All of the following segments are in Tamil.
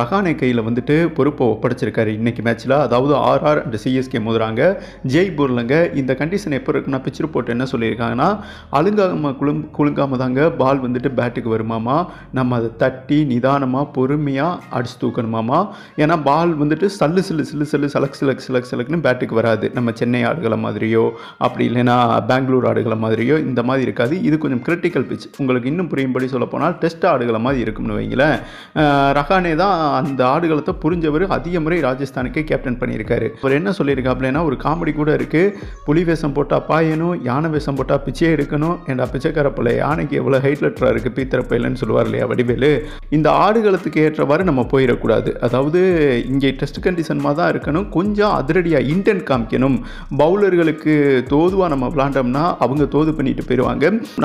ரஹானே கையில் வந்துட்டு பொறுப்பை ஒப்படைச்சிருக்காரு இன்றைக்கி மேட்ச்சில் அதாவது ஆர்ஆர் அண்ட் சிஎஸ்கே மோதுறாங்க ஜெய்பூர்லங்க இந்த கண்டிஷன் எப்போ இருக்குன்னா பிச்சர் போட்டு என்ன சொல்லியிருக்காங்கன்னா அழுங்காம குளும் குழுங்காம தாங்க பால் வந்துட்டு பேட்டுக்கு வருமாமா நம்ம அதை தட்டி நிதானமாக பொறுமையாக அடிச்சு தூக்கணுமாமா ஏன்னா பால் வந்துட்டு சல்லு சில்லு சில்லு சில்லு சலக் சிலக் சிலக் சிலக்குன்னு பேட்டுக்கு வராது நம்ம சென்னை ஆடுகளை மாதிரியோ அப்படி இல்லைன்னா பெங்களூர் ஆடுகளை மாதிரியோ இந்த மாதிரி இருக்காது இது கொஞ்சம் கிரிட்டிக்கல் பிச் உங்களுக்கு இன்னும் புரியும்படி சொல்லப்போனால் டெஸ்ட் ஆடுகளை மாதிரி இருக்கும்னு வைங்களேன் ரஹானே தான் அந்த ஆடுகளத்தை புரிஞ்சவர் அதிக முறை ராஜஸ்தானுக்கே கேப்டன் பண்ணியிருக்காரு அவர் என்ன சொல்லியிருக்காப்லன்னா ஒரு காமெடி கூட இருக்குது புலி வேஷம் போட்டால் பாயணும் யானை வேஷம் போட்டால் பிச்சை எடுக்கணும் ஏண்டா பிச்சைக்கார பிள்ளை யானைக்கு எவ்வளோ ஹைட் லெட்டராக இருக்குது பீத்திரப்பையிலன்னு சொல்லுவார் இல்லையா வடிவேலு இந்த ஆடுகளத்துக்கு ஏற்றவாறு நம்ம போயிடக்கூடாது அதாவது இங்கே டெஸ்ட் கண்டிஷன்மாக தான் இருக்கணும் கொஞ்சம் அதிரடியாக இன்டென்ட் காமிக்கணும் பவுலர்களுக்கு தோதுவாக நம்ம விளாண்டோம்னா அவங்க தோது பண்ணிட்டு போயிடுவாங்க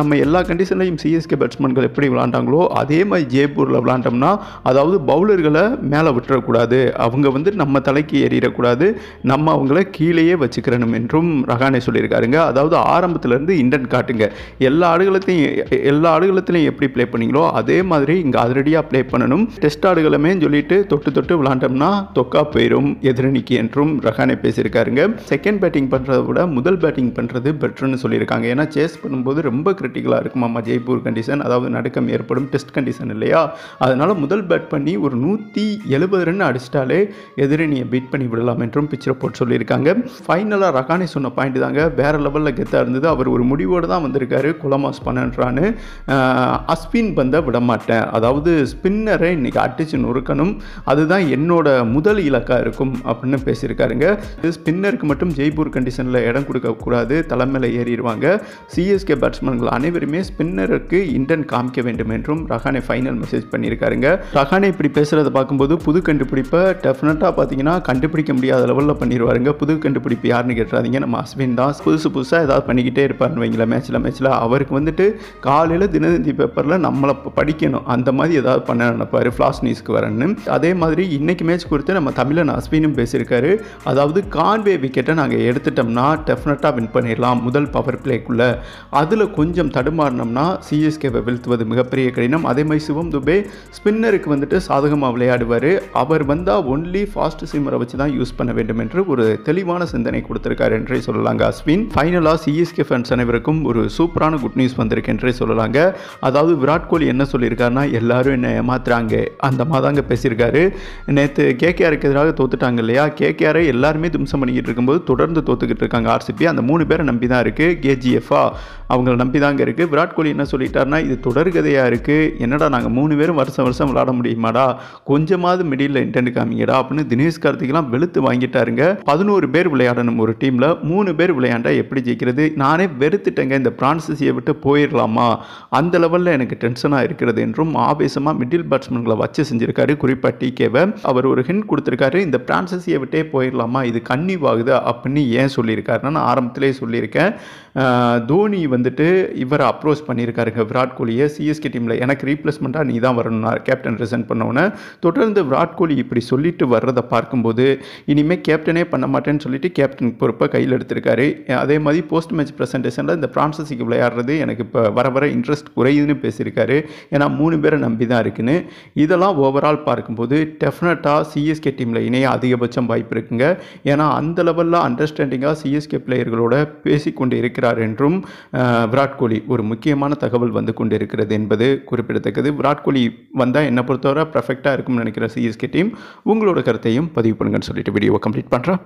நம்ம எல்லா கண்டிஷன்லையும் சிஎஸ்கே பேட்ஸ்மேன்கள் எப்படி விளாண்டாங்களோ அதே மாதிரி ஜெய்ப்பூரில் விளாண்டோம்னா அதாவது பவுலர்கள் அவங்கள மேலே விட்டுறக்கூடாது அவங்க வந்து நம்ம தலைக்கு ஏறிடக்கூடாது நம்ம அவங்கள கீழேயே வச்சுக்கிறணும் என்றும் ரகானே சொல்லியிருக்காருங்க அதாவது ஆரம்பத்துலேருந்து இண்டன் காட்டுங்க எல்லா ஆடுகளத்தையும் எல்லா ஆடுகளத்திலையும் எப்படி ப்ளே பண்ணீங்களோ அதே மாதிரி இங்கே அதிரடியாக ப்ளே பண்ணணும் டெஸ்ட் ஆடுகளுமே சொல்லிட்டு தொட்டு தொட்டு விளாண்டோம்னா தொக்கா போயிடும் எதிரணிக்கு என்றும் ரகானே பேசியிருக்காருங்க செகண்ட் பேட்டிங் பண்ணுறத விட முதல் பேட்டிங் பண்ணுறது பெட்ருன்னு சொல்லியிருக்காங்க ஏன்னா சேஸ் பண்ணும்போது ரொம்ப கிரிட்டிக்கலாக இருக்குமாம்மா ஜெய்ப்பூர் கண்டிஷன் அதாவது நடுக்கம் ஏற்படும் டெஸ்ட் கண்டிஷன் இல்லையா அதனால் முதல் பேட் பண்ணி ஒரு நூறு நூற்றி எழுபது ரன் அடிச்சிட்டாலே எதிரணியை பீட் பண்ணி விடலாம் என்றும் பிச் ரிப்போர்ட் சொல்லியிருக்காங்க ஃபைனலாக ரகானே சொன்ன பாயிண்ட் தாங்க வேறு லெவலில் கெத்தாக இருந்தது அவர் ஒரு முடிவோடு தான் வந்திருக்காரு குலமாஸ் பண்ணன்றான்னு அஸ்வின் பந்தை விட மாட்டேன் அதாவது ஸ்பின்னரை இன்னைக்கு அடிச்சு நொறுக்கணும் அதுதான் என்னோட முதல் இலக்காக இருக்கும் அப்படின்னு பேசியிருக்காருங்க ஸ்பின்னருக்கு மட்டும் ஜெய்ப்பூர் கண்டிஷனில் இடம் கொடுக்கக்கூடாது தலைமையில் ஏறிடுவாங்க சிஎஸ்கே பேட்ஸ்மேன்கள் அனைவருமே ஸ்பின்னருக்கு இண்டன் காமிக்க வேண்டும் என்றும் ரஹானே ஃபைனல் மெசேஜ் பண்ணியிருக்காருங்க ரஹானே இப்படி பேசுகிறத அப்படின்றத பார்க்கும்போது புது கண்டுபிடிப்பை டெஃபினட்டாக பார்த்தீங்கன்னா கண்டுபிடிக்க முடியாத லெவலில் பண்ணிடுவாருங்க புது கண்டுபிடிப்பு யாருன்னு கேட்டுறாதீங்க நம்ம அஸ்வின் தான் புதுசு புதுசாக ஏதாவது பண்ணிக்கிட்டே இருப்பார்னு வைங்களேன் மேட்ச்சில் மேட்ச்சில் அவருக்கு வந்துட்டு காலையில் தினதந்தி பேப்பரில் நம்மளை படிக்கணும் அந்த மாதிரி ஏதாவது பண்ண நினைப்பார் ஃப்ளாஷ் நியூஸ்க்கு வரேன்னு அதே மாதிரி இன்றைக்கு மேட்ச் கொடுத்து நம்ம தமிழன் அஸ்வினும் பேசியிருக்காரு அதாவது கான்வே விக்கெட்டை நாங்கள் எடுத்துட்டோம்னா டெஃபினட்டாக வின் பண்ணிடலாம் முதல் பவர் பிளேக்குள்ளே அதில் கொஞ்சம் தடுமாறினோம்னா சிஎஸ்கேவை வீழ்த்துவது மிகப்பெரிய கடினம் அதே மாதிரி சிவம் துபே ஸ்பின்னருக்கு வந்துட்டு சாதகமாக விளையாடுவார் அவர் வந்தால் ஒன்லி ஃபாஸ்ட் சிம்மரை வச்சு தான் யூஸ் பண்ண வேண்டும் என்று ஒரு தெளிவான சிந்தனை கொடுத்துருக்கார் என்றே சொல்லலாங்க அஸ்வின் ஃபைனலாக சிஎஸ்கே ஃபேன்ஸ் அனைவருக்கும் ஒரு சூப்பரான குட் நியூஸ் வந்திருக்கு என்றே சொல்லலாங்க அதாவது விராட் கோலி என்ன சொல்லியிருக்காருன்னா எல்லாரும் என்ன ஏமாத்துறாங்க அந்த மாதாங்க பேசியிருக்காரு நேற்று கேகேஆருக்கு எதிராக தோத்துட்டாங்க இல்லையா கேகேஆரை எல்லாருமே திம்சம் பண்ணிக்கிட்டு இருக்கும்போது தொடர்ந்து தோத்துக்கிட்டு இருக்காங்க ஆர்சிபி அந்த மூணு பேரை நம்பி தான் இருக்குது கேஜிஎஃப்ஆ அவங்கள நம்பி தாங்க இருக்குது விராட் கோலி என்ன சொல்லிட்டாருன்னா இது தொடர்கதையாக இருக்குது என்னடா நாங்கள் மூணு பேரும் வருஷம் வருஷம் விளாட முடியுமாடா கொஞ்சமாவது மிடில் இன்டென்ட் காமிங்கடா அப்படின்னு தினேஷ் கார்த்திக்லாம் வெளுத்து வாங்கிட்டாருங்க பதினோரு பேர் விளையாடணும் ஒரு டீமில் மூணு பேர் விளையாண்டா எப்படி ஜெயிக்கிறது நானே வெறுத்துட்டேங்க இந்த பிரான்சிஸியை விட்டு போயிடலாமா அந்த லெவலில் எனக்கு டென்ஷனாக இருக்கிறது என்றும் ஆவேசமாக மிடில் பேட்ஸ்மேன்களை வச்சு செஞ்சிருக்காரு குறிப்பாக டிகேவை அவர் ஒரு ஹிண்ட் கொடுத்துருக்காரு இந்த பிரான்சஸியை விட்டே போயிடலாமா இது கன்னிவாகுது அப்படின்னு ஏன் சொல்லியிருக்காருன்னா நான் ஆரம்பத்திலே சொல்லியிருக்கேன் தோனி வந்துட்டு இவரை அப்ரோச் பண்ணியிருக்காருங்க விராட் கோலியை சிஎஸ்கே டீமில் எனக்கு ரீப்ளேஸ்மெண்ட்டாக நீ தான் வரணும் நான் கேப்டன் ரிசைன் பண்ணவுன்னு தொடர்ந்து விராட் கோலி இப்படி சொல்லிட்டு வர்றதை பார்க்கும்போது இனிமேல் கேப்டனே பண்ண மாட்டேன்னு சொல்லிட்டு கேப்டன் பொறுப்பை கையில் எடுத்திருக்காரு அதே மாதிரி போஸ்ட் மேட்ச் ப்ரெசன்டேஷனில் இந்த பிரான்சஸிக்கு விளையாடுறது எனக்கு இப்போ வர வர இன்ட்ரெஸ்ட் குறையுதுன்னு பேசியிருக்காரு ஏன்னா மூணு பேரை நம்பி தான் இருக்குன்னு இதெல்லாம் ஓவரால் பார்க்கும்போது டெஃபினட்டாக சிஎஸ்கே டீமில் இணைய அதிகபட்சம் வாய்ப்பு இருக்குங்க ஏன்னா அந்த லெவலில் அண்டர்ஸ்டாண்டிங்காக சிஎஸ்கே பிளேயர்களோட பேசிக்கொண்டு இருக்கிறார் என்றும் விராட் கோலி ஒரு முக்கியமான தகவல் வந்து கொண்டு இருக்கிறது என்பது குறிப்பிடத்தக்கது விராட் கோலி வந்தால் என்னை பொறுத்தவரை பர்ஃபெக்டாக இருக்கும்னு நினைக்கிற சிஎஸ்கே டீம் உங்களோட கருத்தையும் பதிவு பண்ணுங்கன்னு சொல்லிட்டு வீடியோவை கம்ப்ளீட் பண்ணுறேன்